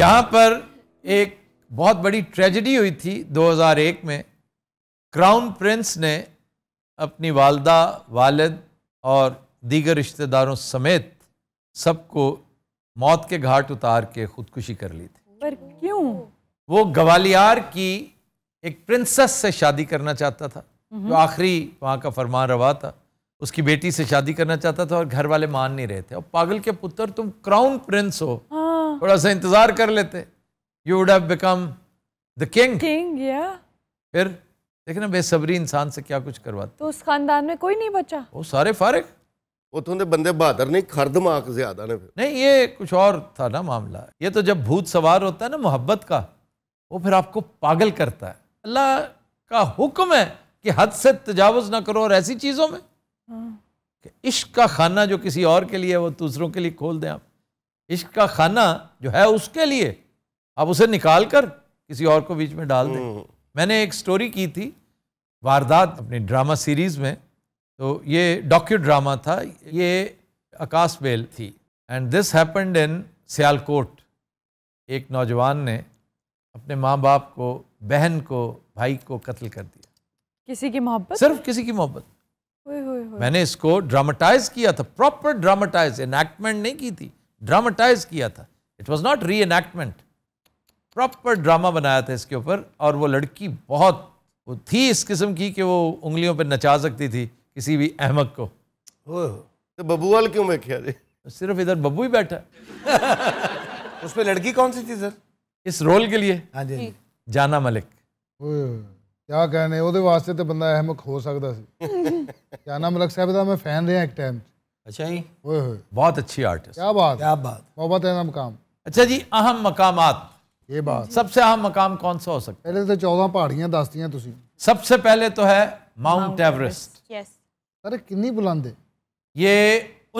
यहाँ पर एक बहुत बड़ी ट्रेजेडी हुई थी 2001 में क्राउन प्रिंस ने अपनी वालदा वालद और दीगर रिश्तेदारों समेत सबको मौत के घाट उतार के खुदकुशी कर ली थी पर क्यों वो ग्वालियर की एक प्रिंसेस से शादी करना चाहता था हम्म। जो आखिरी वहाँ का फरमान रवा था उसकी बेटी से शादी करना चाहता था और घर वाले मान नहीं रहे थे और पागल के पुत्र तुम क्राउन प्रिंस हो हाँ। थोड़ा सा इंतजार कर लेते you would have become the king king या फिर देखना बेसब्री इंसान से क्या कुछ करवाते तो उस खानदान में कोई नहीं बचा वो सारे फारिग उतों बंदे बहादुर नहीं दिमाग ज्यादा ने फिर नहीं ये कुछ और था ना मामला ये तो जब भूत सवार होता है ना मोहब्बत का वो फिर आपको पागल करता है अल्लाह का हुक्म है कि हद से तजावज ना करो और ऐसी चीज़ों में हाँ। इश्क का खाना जो किसी और के लिए है वो दूसरों के लिए खोल दें आप इश्क का खाना जो है उसके लिए आप उसे निकाल कर किसी और को बीच में डाल दें हम्म। मैंने एक स्टोरी की थी वारदात अपनी ड्रामा सीरीज में तो ये डॉक्यू ड्रामा था ये आकाश बेल थी and this happened in Sialkot एक नौजवान ने अपने माँ बाप को बहन को भाई को कत्ल कर दिया किसी की मोहब्बत सिर्फ किसी की मोहब्बत मैंने इसको ड्रामाटाइज किया था प्रॉपर ड्रामाटाइज एनैक्टमेंट नहीं की थी ड्रामाटाइज किया था it was not reenactment proper drama बनाया था इसके ऊपर और वो लड़की बहुत वो थी इस किस्म की कि वो उंगलियों पर नचा सकती थी किसी भी अहमद को तो बबूआल क्यों मैं क्या सिर्फ इधर बब्बू ही बैठा उस पर लड़की कौन सी थी सर इस रोल के लिए हाँ जी हाँ जाना मलिक क्या कहने ਉਹਦੇ ਵਾਸਤੇ ਤੇ ਬੰਦਾ ਅਹਿਮਕ ਹੋ ਸਕਦਾ ਸੀ ਜਾਨਾ ਮਲਕ ਸਾਹਿਬ ਦਾ ਮੈਂ ਫੈਨ ਰਿਹਾ ਇੱਕ ਟਾਈਮ अच्छा जी बहुत अच्छी आर्टिस्ट क्या बात क्या बात मोहब्बत है मकाम अच्छा जी अहम मकाम ये बात सबसे अहम मकाम कौन सा हो सकता है पहले तो चौदह पहाड़ियाँ दस दी तुम सबसे पहले तो है माउंट एवरेस्ट सर कितनी बुलंद है ये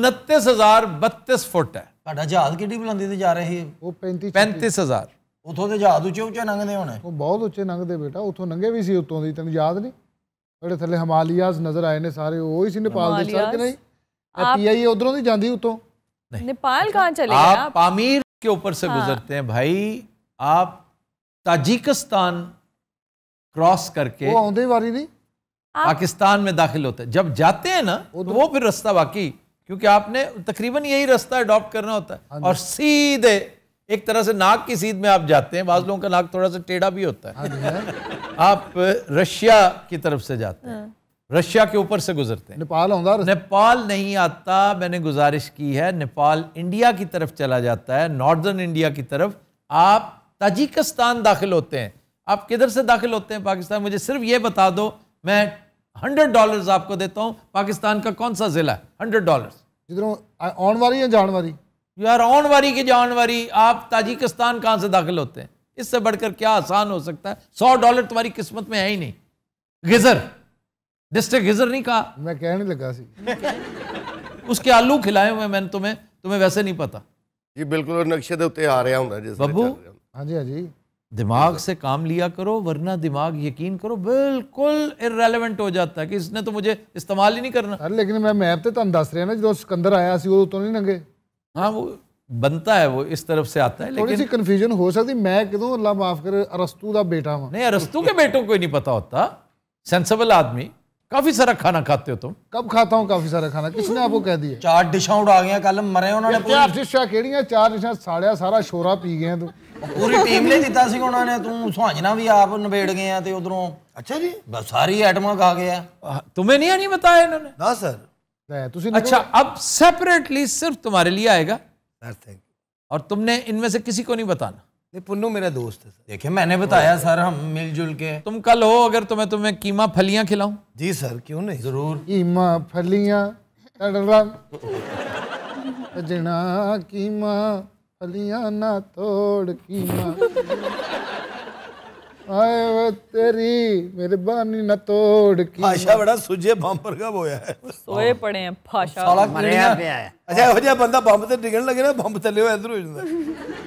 उनतीस हजार बत्तीस फुट है जहाज कि बुलंदी ਬੁਲੰਦੀ ਤੇ ਜਾ ਰਹੀ ਉਹ 35 35000 ਉਥੋਂ ਦੇ ਜਹਾਜ਼ ਉੱਚੇ ਉੱਚੇ ਲੰਘਦੇ ਹੋਣੇ ਉਹ ਬਹੁਤ ਉੱਚੇ ਲੰਘਦੇ ਬੇਟਾ ਉਥੋਂ ਲੰਘੇ ਵੀ ਸੀ ਉਤੋਂ ਦੀ ਤੈਨੂੰ ਯਾਦ ਨਹੀਂ ਜਿਹੜੇ ਥੱਲੇ ਹਿਮਾਲਿਆਸ ਨਜ਼ਰ ਆਏ ਨੇ ਸਾਰੇ पीआईए उधरों नहीं जाती उतो नेपाल अच्छा। कहाँ चले आप पामीर के ऊपर से हाँ। गुजरते हैं भाई आप ताजिकिस्तान क्रॉस करके वो आंधी वाली नहीं पाकिस्तान में दाखिल होते हैं जब जाते हैं ना तो वो फिर रास्ता बाकी क्योंकि आपने तकरीबन यही रास्ता अडॉप्ट करना होता है हाँ और सीधे एक तरह से नाक की सीध में आप जाते हैं बाज लोगों का नाक थोड़ा सा टेढ़ा भी होता है हाँ आप रशिया की तरफ से जाते हैं रशिया के ऊपर से गुजरते हैं नेपाल नेपाल नहीं आता मैंने गुजारिश की है नेपाल इंडिया की तरफ चला जाता है नॉर्दर्न इंडिया की तरफ आप ताजिकस्तान दाखिल होते हैं आप किधर से दाखिल होते हैं पाकिस्तान मुझे सिर्फ ये बता दो मैं हंड्रेड डॉलर आपको देता हूँ पाकिस्तान का कौन सा जिला है हंड्रेड डॉलर जिधरों वाली या जान वाली यार ऑन वाली की जान वारी आप ताजिकिस्तान कहाँ से दाखिल होते हैं इससे बढ़कर क्या आसान हो सकता है सौ डॉलर तुम्हारी किस्मत में है ही नहीं गजर डिस्ट्रिक्ट गिजर नहीं कहा मैं कहने लगा सी उसके आलू खिलाए हुए मैंने तुम्हें तुम्हें वैसे नहीं पता ये बिल्कुल नक्शे ਦੇ ਉੱਤੇ ਆ ਰਿਹਾ ਹੁੰਦਾ ਜਿਸ जी ਹਾਂਜੀ हाँ जी दिमाग से काम लिया करो वरना दिमाग यकीन करो बिल्कुल इरेलीवेंट हो जाता है कि इसने तो मुझे इस्तेमाल ही नहीं करना अरे लेकिन मैं मैप तो तुम दस रहा ना जो सिकंदर आया सी उदों तो नहीं नंगे हाँ वो बनता है वो इस तरफ से आता है लेकिन थोड़ी सी कंफ्यूजन हो सकती मैं कदों अल्लाह माफ करे अरस्तू का बेटा हाँ नहीं अरस्तू के बेटों को ही नहीं पता होता सेंसेबल आदमी काफी सारा खाना खाते हो तुम कब खाता हूँ काफी सारा खाना किसने आपको कह दिया चार डिशा उड़ा गया कल मरे उन्होंने चार डिशा चार डिशा साड़िया सारा छोरा पी गए पूरी टीम ने दिता सी उन्होंने तू सुजना भी आप नबेड़ गए हैं उधरों अच्छा जी बस सारी आइटम खा गया तुम्हें नहीं आनी बताया इन्होंने ना सर अच्छा अब सेपरेटली सिर्फ तुम्हारे लिए आएगा और तुमने इनमें से किसी को नहीं बताना पुन्नू मेरा दोस्त है देखिए मैंने बताया सर हम मिलजुल के तुम कल हो अगर तुम्हें तो तुम्हें कीमा फलियां खिलाऊं जी सर क्यों नहीं जरूर कीमा फलियां सजना कीमा फलियां ना तोड़ कीमा आए वो तेरी मेहरबानी ना तोड़ की भाषा बड़ा सुझे बम्पर का बोया है सोए पड़े हैं भाषा अच्छा हो जाए बंदा बम्ब से डिगण लगे ना बम्ब तले हो इधर हो जाता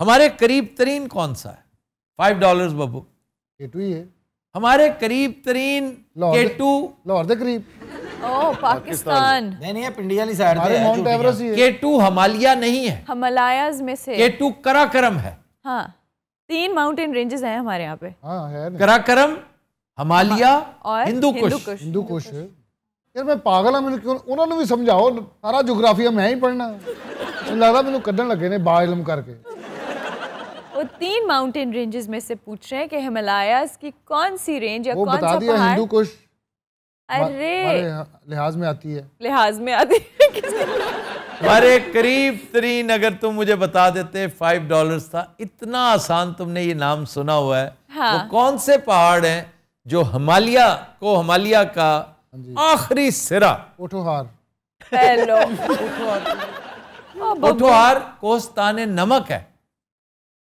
हमारे करीब तरीन कौन सा है फाइव डॉलर बबू के टू ही है हमारे करीब तरीन के टू लाहौर के करीब पाकिस्तान नहीं नहीं इंडिया साइड हमारे mount Everest K two Himalaya नहीं है हिमालयाज में से के टू कराकरम है हाँ तीन माउंटेन रेंजेस हैं हमारे यहाँ पे हाँ कराकरम हमालिया और हिंदू कुश हिंदू कुश यार मैं पागल हूँ मैंने उन्होंने भी समझाओ सारा जोग्राफी मैं ही पढ़ना लगता मैं कढ़न लगे ने बाइलम करके वो तीन माउंटेन रेंजेस में से पूछ रहे हैं कि हिमालयस की कौन सी रेंज या वो कौन बता सा दिया हिंदू कुश अरे लिहाज में आती है लिहाज में आती है अरे करीब तरीन अगर तुम मुझे बता देते फाइव डॉलर था इतना आसान तुमने ये नाम सुना हुआ है हाँ। वो कौन से पहाड़ हैं जो हिमालय को हिमालय का हाँ आखिरी सिरा ओठोहार हेलो ओठोहार कोस्तान नमक है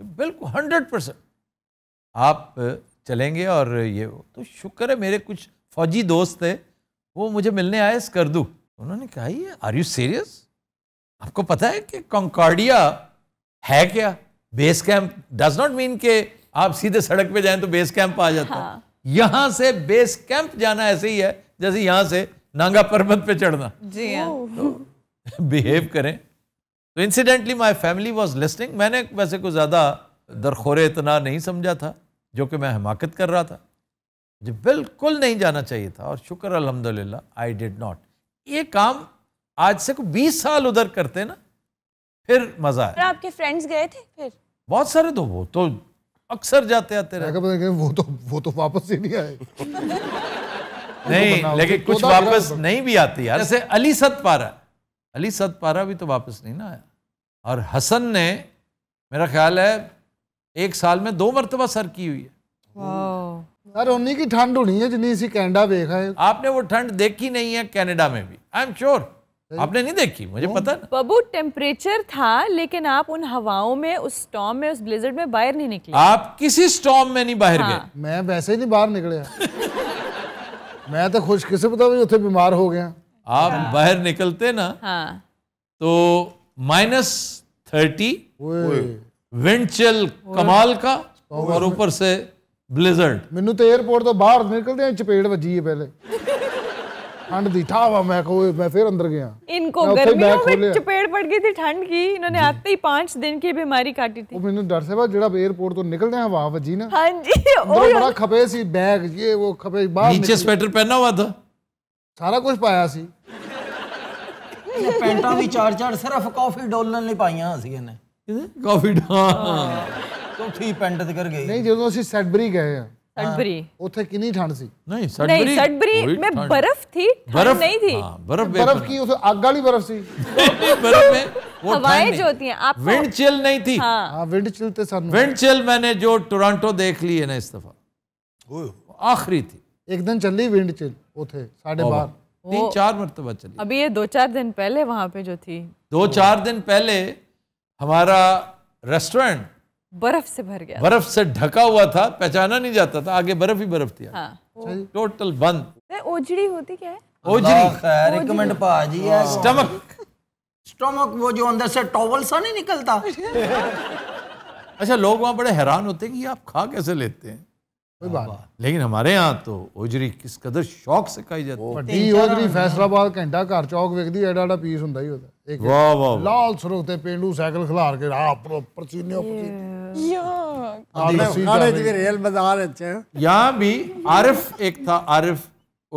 बिल्कुल हंड्रेड परसेंट आप चलेंगे और ये तो शुक्र है मेरे कुछ फौजी दोस्त थे वो मुझे मिलने आए स्कर्दू उन्होंने कहा ये आर यू सीरियस आपको पता है कि कॉन्कॉर्डिया है क्या base camp does not mean के आप सीधे सड़क पे जाएं तो बेस कैंप आ जाता है हाँ। यहाँ से बेस कैंप जाना ऐसे ही है जैसे यहाँ से नांगा पर्वत पे चढ़ना जी हाँ। तो बिहेव करें तो incidentally my family was listening मैंने वैसे कुछ ज़्यादा दरखोर इतना नहीं समझा था जो कि मैं हिमाकत कर रहा था मुझे बिल्कुल नहीं जाना चाहिए था और शुक्र अलहमदिल्ला आई डिड नॉट ये काम आज से को 20 साल उधर करते ना फिर मज़ा आया आपके फ्रेंड्स गए थे फिर बहुत सारे तो वो तो अक्सर जाते आते रहे वो तो वो तो वापस ही नहीं आए नहीं तो लेकिन कुछ वापस नहीं भी आती यार जैसे अली सत पारा अली सतपारा भी तो वापस नहीं ना आया और हसन ने मेरा ख्याल है एक साल में दो मरतबा सर की हुई है सर उन्नी की ठंड होनी है जितनी सी कैनेडा देखा है आपने वो ठंड देखी नहीं है कैनेडा में भी आई एम श्योर आपने नहीं देखी मुझे पता ना बबू टेम्परेचर था लेकिन आप उन हवाओं में उस स्टॉम में उस ब्लिजर्ड में बाहर नहीं निकले आप किसी स्टॉम में नहीं बाहर हाँ। गए मैं वैसे ही नहीं बाहर निकले मैं तो खुशकिस्मत उसे बीमार हो गया आप हाँ। बाहर निकलते ना हाँ। तो माइनस थर्टी विंड चल कमाल का और ऊपर से तो ब्लेजर्ड ठंड मैं मैं चपेट बीमारी काटी डर से एयरपोर्ट तो निकलते हैं हाँ खपे सी बैग ये वो खपे बाहर स्वेटर पहना हुआ था सारा कुछ पाया ਸੀ ਇਹ ਪੈਂਟਾਂ चार ਚਾਰ ਚਾਰ ਸਿਰਫ ਕਾਫੀ सी नहीं सडबरी नहीं सडबरी में बर्फ थी बर्फ नहीं थी हाँ, सी जो होती हैं नहीं हाँ। हाँ, जो टोरंटो देख ली है ना इस दफा आखिरी थी एक दिन चल विंड चिल थे साढ़े बार तीन चार मरतबा चली अभी ये दो चार दिन पहले वहां पे जो थी दो चार दिन पहले हमारा रेस्टोरेंट बर्फ से भर गया बर्फ से ढका हुआ था पहचाना नहीं जाता था आगे बर्फ ही बर्फ थी टोटल हाँ। बंद ओजड़ी होती क्या है ओजड़ी एक पाजी है स्टमक स्टमक वो जो अंदर से टॉवल सा नहीं निकलता अच्छा लोग वहां बड़े हैरान होते हैं कि आप खा कैसे लेते हैं कोई बात हाँ, लेकिन हमारे यहाँ तो ओजरी किस कदर शौक से खाई जाती है ओजरी फैसलाबाद घंटा घर चौक ਵੇਖਦੀ ਐਡਾ एडा ਪੀਸ ਹੁੰਦਾ ਹੀ ਹੁੰਦਾ ਇੱਕ ਵਾਹ ਵਾਹ ਲਾਲ ਸਰੋਂ ਤੇ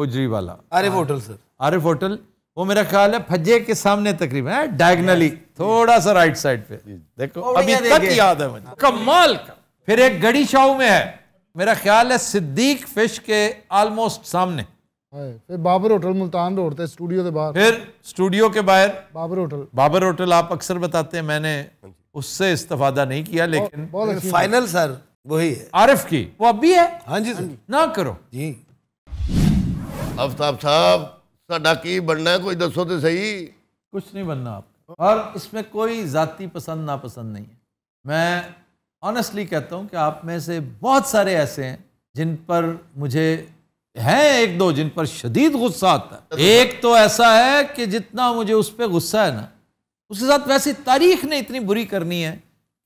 ओजरी वाला Arif hotel sir Arif hotel वो मेरा ख्याल है फज्जे के सामने तकरीबन है डायगनली थोड़ा सा राइट साइड पे देखो अभी तक याद है मुझे कमाल का फिर एक गड़ी शाह में है मेरा ख्याल है सिद्दीक फिश के आलमोस्ट सामने फिर बाबर होटल मुल्तान रोड थे स्टूडियो के बाहर फिर स्टूडियो के बाहर बाबर होटल बाबर होटल आप अक्सर बताते हैं मैंने उससे इस्तफादा नहीं किया लेकिन फाइनल सर वही है आरिफ की वो अभी है हाँ जी सर ना करो जी आफ्ताब साहब साढ़ा की बनना है कोई दसो तो सही कुछ नहीं बनना आप और इसमें कोई जाति पसंद नापसंद नहीं है मैं ऑनेस्टली कहता हूँ कि आप में से बहुत सारे ऐसे हैं जिन पर मुझे हैं एक दो जिन पर शदीद गुस्सा आता है तो एक तो ऐसा है कि जितना मुझे उस पर गुस्सा है ना उसके साथ वैसी तारीख ने इतनी बुरी करनी है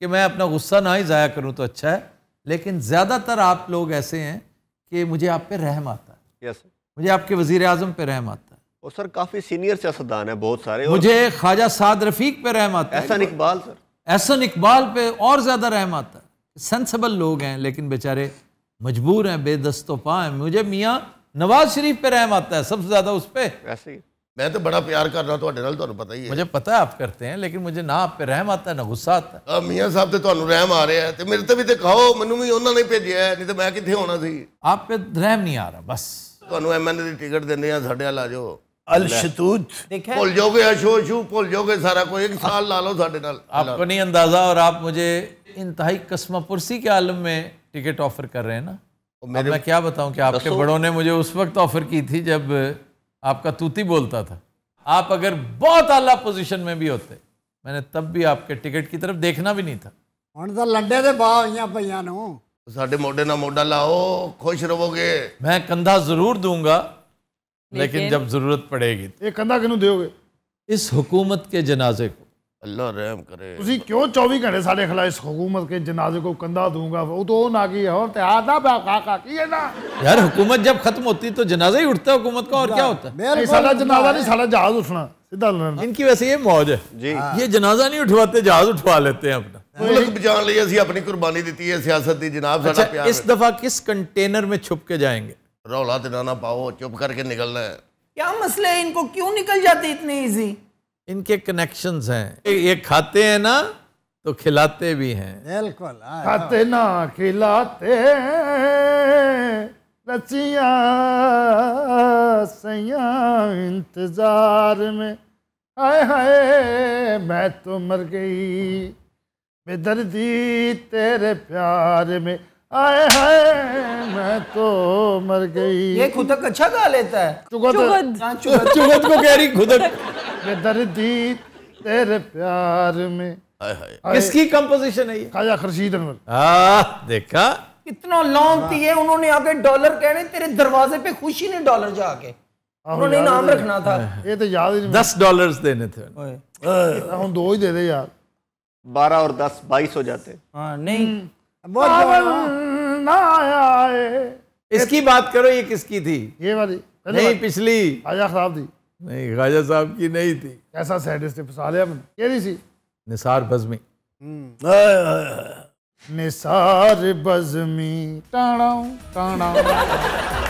कि मैं अपना गुस्सा ना ही ज़ाया करूँ तो अच्छा है लेकिन ज़्यादातर आप लोग ऐसे हैं कि मुझे आप पे रहम आता है yes, मुझे आपके वजीर अजम पे रहम आता है और सर काफ़ी सीनियर सियासतदान है बहुत सारे मुझे ख्वाजा साद रफीक पे रहम आता है ऐसा इकबाल सर एहसन इकबाल पे और ज़्यादा रहम आता है सेंसेबल लोग हैं लेकिन बेचारे मजबूर हैं बेदस्तोपा हैं मुझे मियाँ नवाज शरीफ पे रहम आता है सबसे ज़्यादा उस पर मैं तो बड़ा प्यार कर रहा हूँ तो पता ही है। मुझे पता है आप करते हैं लेकिन मुझे ना आप पे रहम आता है ना गुस्सा आता है आ, साहब तो रहम आ रहा है तो मेरे तो भी दिखाओ मैं भी उन्होंने नहीं भेजे है नहीं तो मैं कितने होना सी आप पे रहम नहीं आ रहा बस तो टिकट देने साढ़े वाला आपको नहीं अंदाजा और आप मुझे इंतहाई के आलम में टिकट ऑफर कर रहे हैं ना तो मेरे मैं क्या बताऊं कि आपके बड़ों ने मुझे उस वक्त ऑफर की थी जब आपका तूती बोलता था आप अगर बहुत आला पोजीशन में भी होते मैंने तब भी आपके टिकट की तरफ देखना भी नहीं था लंडे मोडे ना मोडा लाओ खुश रहोगे मैं कंधा जरूर दूंगा लेकिन जब ज़रूरत पड़ेगी तो। ये कंधा क्यों दोगे इस हुकूमत के जनाजे को अल्लाह रहम करे तुम क्यों 24 घंटे ਸਾਡੇ ਖਿਲਾ इस हुकूमत के जनाजे को कंधा दूंगा वो तो ना की है और त्यादा का का की है ना यार हुकूमत जब खत्म होती तो जनाजा ही उठता हुकूमत का और क्या होता है साला जनाजा नहीं साला जहाज उठना सीधा लड़ना इनकी वैसे ये मौज है जी हाँ। ये जनाजा नहीं उठवाते जहाज उठवा लेते हैं अपना मुल्क तो बचाने लिए ਅਸੀਂ ਆਪਣੀ ਕੁਰਬਾਨੀ ਦਿੱਤੀ ਹੈ ਸਿਆਸਤ ਦੀ ਜਨਾਬ ਸਾਡਾ ਪਿਆਰ ਇਸ ਦਫਾ ਕਿਸ ਕੰਟੇਨਰ ਵਿੱਚ ਛੁਪ ਕੇ ਜਾਏਂਗੇ रौला दिलाना पाओ चुप करके निकलना है क्या मसले है इनको क्यों निकल जाते इतने इजी इनके कनेक्शन हैं ये खाते हैं ना तो खिलाते भी हैं बिल्कुल खाते ना खिलाते रचिया सैया इंतजार में आए हाय मैं तो मर गई बेदर्दी तेरे प्यार में आए हाय मैं तो मर गई ये खुदक अच्छा गा लेता है चुगत चुगत, हाँ, चुगत को कह रही खुदक ये दर्दी तेरे प्यार में आए हाय किसकी कंपोजिशन है ये काया खुर्शीद अनवर हाँ, देखा कितना लॉन्ग थी ये उन्होंने आगे डॉलर कहने तेरे दरवाजे पे खुशी ने डॉलर जाके उन्होंने नाम रखना था ये तो याद ही नहीं दस डॉलर देने थे हम दो ही दे दे यार बारह और दस बाईस हो जाते हाँ नहीं हम्म। इसकी बात करो ये किसकी थी ये वाली नहीं पिछली राजा साहब थी नहीं राजा साहब की नहीं थी कैसा सैडिस्ट फसा लिया मैंने ये नहीं सी निसार बजमी हम्म। निसार बजमी टाणा टाणा